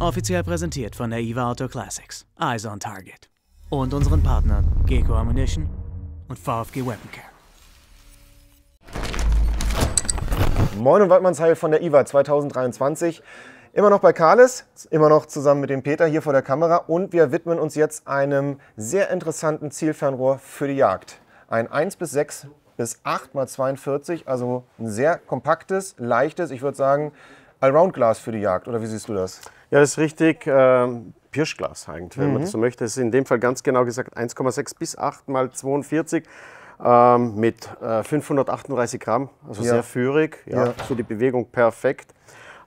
Offiziell präsentiert von der IVA Auto Classics, Eyes on Target und unseren Partnern Gecko Ammunition und VfG Weapon Care. Moin und Waldmannsheil von der IVA 2023. Immer noch bei Carles, immer noch zusammen mit dem Peter hier vor der Kamera und wir widmen uns jetzt einem sehr interessanten Zielfernrohr für die Jagd. Ein 1 bis 6 bis 8 x 42, also ein sehr kompaktes, leichtes, ich würde sagen Allroundglas für die Jagd. Oder wie siehst du das? Ja, das ist richtig. Ähm, Pirschglas hängt, wenn mhm. man das so möchte. Es ist in dem Fall ganz genau gesagt 1,6 bis 8 mal 42 ähm, mit äh, 538 Gramm, also ja. sehr führig. Ja, ja. So die Bewegung perfekt.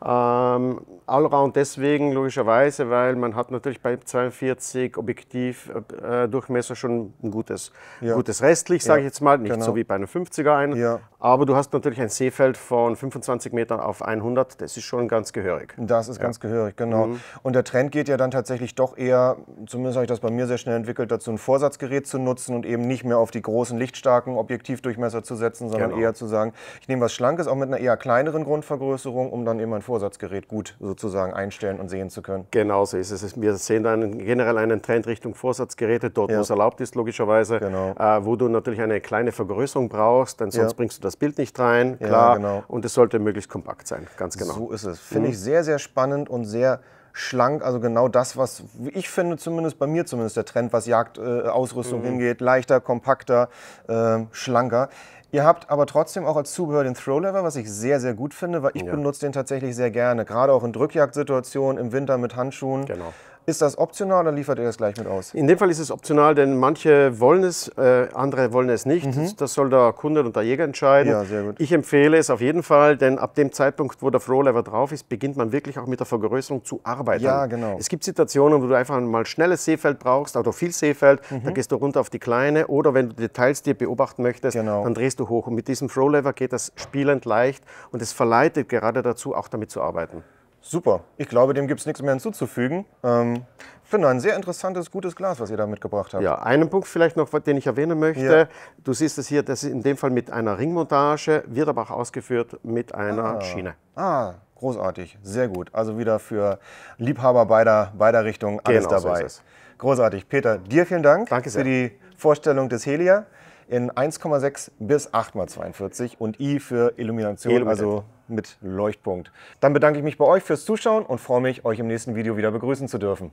Ähm, allround deswegen logischerweise, weil man hat natürlich bei 42 Objektiv äh, äh, Durchmesser schon ein gutes, ja. gutes restlich, sage ja. ich jetzt mal, nicht genau. so wie bei einem 50er ein, ja. aber du hast natürlich ein Seefeld von 25 Metern auf 100, das ist schon ganz gehörig. Das ist ganz gehörig, genau. Mhm. Und der Trend geht ja dann tatsächlich doch eher, zumindest habe ich das bei mir sehr schnell entwickelt, dazu ein Vorsatzgerät zu nutzen und eben nicht mehr auf die großen lichtstarken Objektivdurchmesser zu setzen, sondern genau. eher zu sagen, ich nehme was Schlankes, auch mit einer eher kleineren Grundvergrößerung, um dann eben ein Vorsatzgerät gut sozusagen einstellen und sehen zu können. Genau so ist es. Wir sehen dann generell einen Trend Richtung Vorsatzgeräte, dort ja. wo es erlaubt ist logischerweise, genau. äh, wo du natürlich eine kleine Vergrößerung brauchst, denn sonst ja. bringst du das Bild nicht rein, klar. Ja, genau. Und es sollte möglichst kompakt sein, ganz genau. So ist es. Finde mhm. ich sehr, sehr spannend und sehr schlank, also genau das, was ich finde zumindest, bei mir zumindest der Trend, was Jagdausrüstung äh, mhm. hingeht, leichter, kompakter, äh, schlanker. Ihr habt aber trotzdem auch als Zubehör den Throwlever, was ich sehr, sehr gut finde, weil ich ja. benutze den tatsächlich sehr gerne. Gerade auch in Drückjagdsituationen, im Winter mit Handschuhen. Genau. Ist das optional oder liefert ihr das gleich mit aus? In dem Fall ist es optional, denn manche wollen es, äh, andere wollen es nicht. Mhm. Das soll der Kunde und der Jäger entscheiden. Ja, sehr gut. Ich empfehle es auf jeden Fall, denn ab dem Zeitpunkt, wo der Frohlever drauf ist, beginnt man wirklich auch mit der Vergrößerung zu arbeiten. Ja, genau. Es gibt Situationen, wo du einfach mal schnelles Seefeld brauchst, also viel Seefeld, mhm. dann gehst du runter auf die kleine oder wenn du Details dir beobachten möchtest, genau. dann drehst du hoch. Und mit diesem Frohlever geht das spielend leicht und es verleitet gerade dazu, auch damit zu arbeiten. Super. Ich glaube, dem gibt es nichts mehr hinzuzufügen. Ähm, finde ein sehr interessantes, gutes Glas, was ihr da mitgebracht habt. Ja, einen Punkt vielleicht noch, den ich erwähnen möchte. Ja. Du siehst es hier, das ist in dem Fall mit einer Ringmontage, wird aber auch ausgeführt mit einer ah. Schiene. Ah, großartig. Sehr gut. Also wieder für Liebhaber beider, beider Richtungen alles genau, dabei. So Großartig. Peter, dir vielen Dank Danke sehr. für die Vorstellung des Helia in 1,6 bis 8 mal 42 und I für Illumination, Illuminat. also mit Leuchtpunkt. Dann bedanke ich mich bei euch fürs Zuschauen und freue mich, euch im nächsten Video wieder begrüßen zu dürfen.